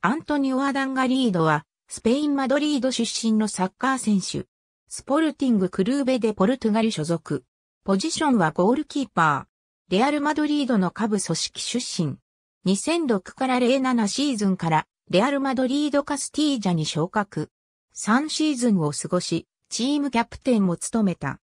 アントニオ・アダンガリードは、スペイン・マドリード出身のサッカー選手。スポルティング・クルーベでポルトガル所属。ポジションはゴールキーパー。レアル・マドリードの下部組織出身。2006から07シーズンからレアル・マドリード・カスティージャに昇格。3シーズンを過ごし、チームキャプテンを務めた。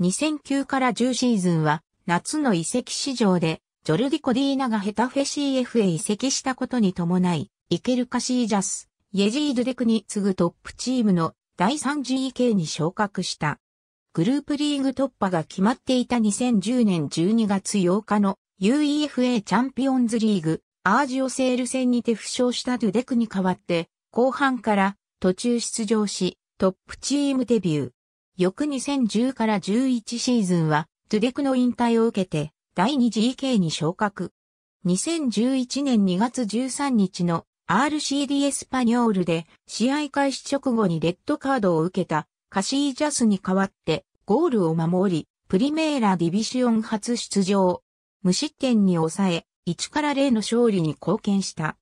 2009から10シーズンは、夏の移籍市場で、ジョルディ・コディーナがヘタフェ CF へ移籍したことに伴い、イケルカシージャス、イェジードデクに次ぐトップチームの第 3GK に昇格した。グループリーグ突破が決まっていた2010年12月8日の UEFA チャンピオンズリーグアージオセール戦にて負傷したドゥデクに代わって後半から途中出場しトップチームデビュー。翌2010から11シーズンはドゥデクの引退を受けて第 2GK に昇格。2011年2月13日の RCD エスパニョールで試合開始直後にレッドカードを受けたカシージャスに代わってゴールを守り、プリメーラディビシオン初出場。無失点に抑え、1から0の勝利に貢献した。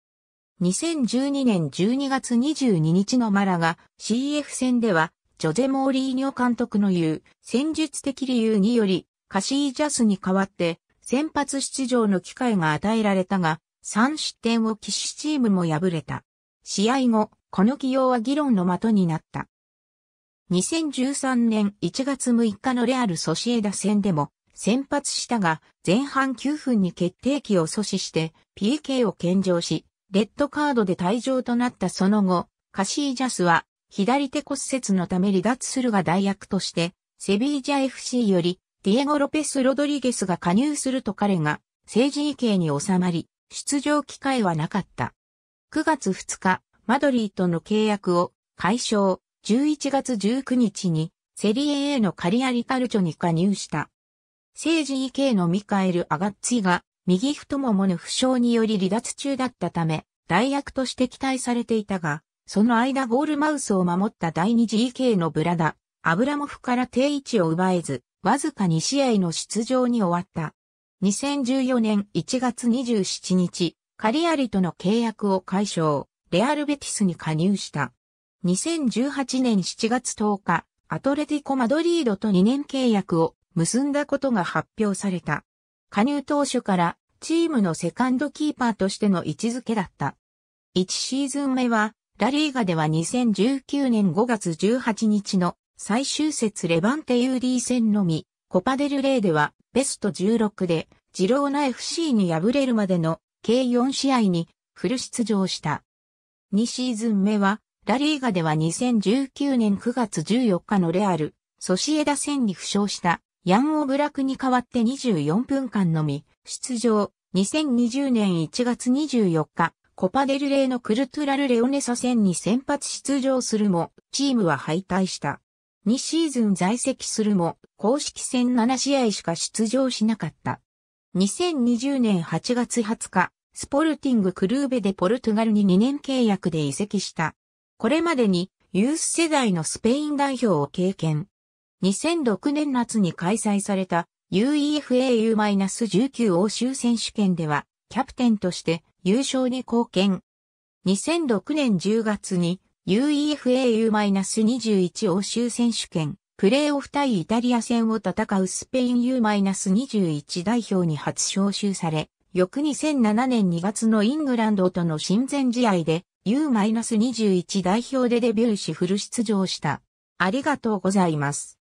2012年12月22日のマラが CF 戦では、ジョゼ・モーリーニョ監督の言う戦術的理由により、カシージャスに代わって先発出場の機会が与えられたが、3失点を騎士チームも敗れた。試合後、この起用は議論の的になった。2013年1月6日のレアル・ソシエダ戦でも先発したが前半9分に決定機を阻止して PK を献上し、レッドカードで退場となったその後、カシージャスは左手骨折のため離脱するが代役としてセビージャ FC よりディエゴ・ロペス・ロドリゲスが加入すると彼が政治意見に収まり、出場機会はなかった。9月2日、マドリーとの契約を解消、11月19日にセリエ A のカリアリカルチョに加入した。政治 EK のミカエル・アガッツィが右太ももの負傷により離脱中だったため、代役として期待されていたが、その間ゴールマウスを守った第2 e k のブラダ、アブラモフから定位置を奪えず、わずか2試合の出場に終わった。2014年1月27日、カリアリとの契約を解消、レアルベティスに加入した。2018年7月10日、アトレティコ・マドリードと2年契約を結んだことが発表された。加入当初からチームのセカンドキーパーとしての位置づけだった。1シーズン目は、ラリーガでは2019年5月18日の最終節レバンテ UD 戦のみ、コパデルレーではベスト16でジローナ FC に敗れるまでの計4試合にフル出場した。2シーズン目はラリーガでは2019年9月14日のレアル、ソシエダ戦に負傷したヤン・オブラクに代わって24分間のみ出場。2020年1月24日、コパデルレーのクルトゥラルレオネサ戦に先発出場するも、チームは敗退した。2シーズン在籍するも、公式戦7試合しか出場しなかった。2020年8月20日、スポルティングクルーベでポルトガルに2年契約で移籍した。これまでにユース世代のスペイン代表を経験。2006年夏に開催された UEFAU-19 欧州選手権ではキャプテンとして優勝に貢献。2006年10月に UEFA U-21 欧州選手権、プレーオフ対イタリア戦を戦うスペイン U-21 代表に初招集され、翌2007年2月のイングランドとの親善試合で U-21 代表でデビューしフル出場した。ありがとうございます。